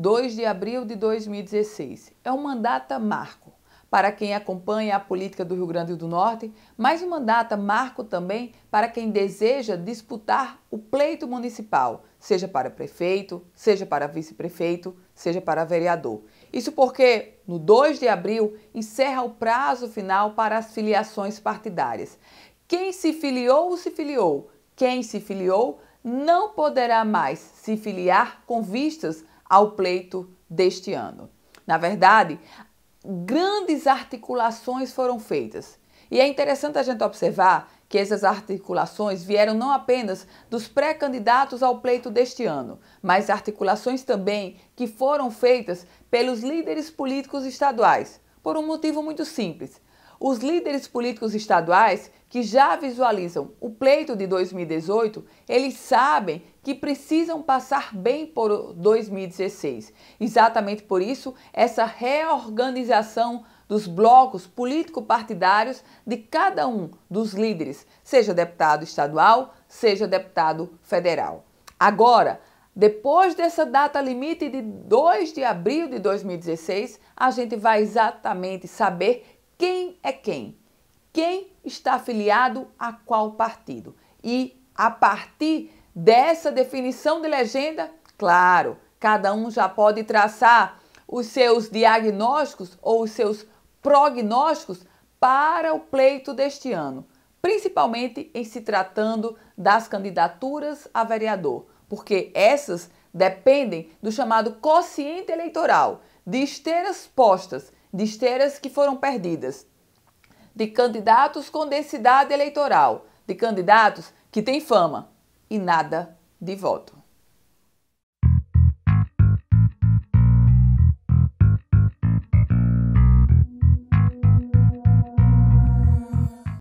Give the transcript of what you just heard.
2 de abril de 2016. É uma data marco para quem acompanha a política do Rio Grande do Norte, mas uma data marco também para quem deseja disputar o pleito municipal, seja para prefeito, seja para vice-prefeito, seja para vereador. Isso porque no 2 de abril encerra o prazo final para as filiações partidárias. Quem se filiou, se filiou. Quem se filiou não poderá mais se filiar com vistas ao pleito deste ano. Na verdade, grandes articulações foram feitas. E é interessante a gente observar que essas articulações vieram não apenas dos pré-candidatos ao pleito deste ano, mas articulações também que foram feitas pelos líderes políticos estaduais, por um motivo muito simples. Os líderes políticos estaduais que já visualizam o pleito de 2018, eles sabem que precisam passar bem por 2016. Exatamente por isso, essa reorganização dos blocos político-partidários de cada um dos líderes, seja deputado estadual, seja deputado federal. Agora, depois dessa data limite de 2 de abril de 2016, a gente vai exatamente saber quem é quem, quem está afiliado a qual partido. E a partir dessa definição de legenda, claro, cada um já pode traçar os seus diagnósticos ou os seus prognósticos para o pleito deste ano, principalmente em se tratando das candidaturas a vereador, porque essas dependem do chamado quociente eleitoral, de esteiras postas de esteiras que foram perdidas, de candidatos com densidade eleitoral, de candidatos que têm fama e nada de voto.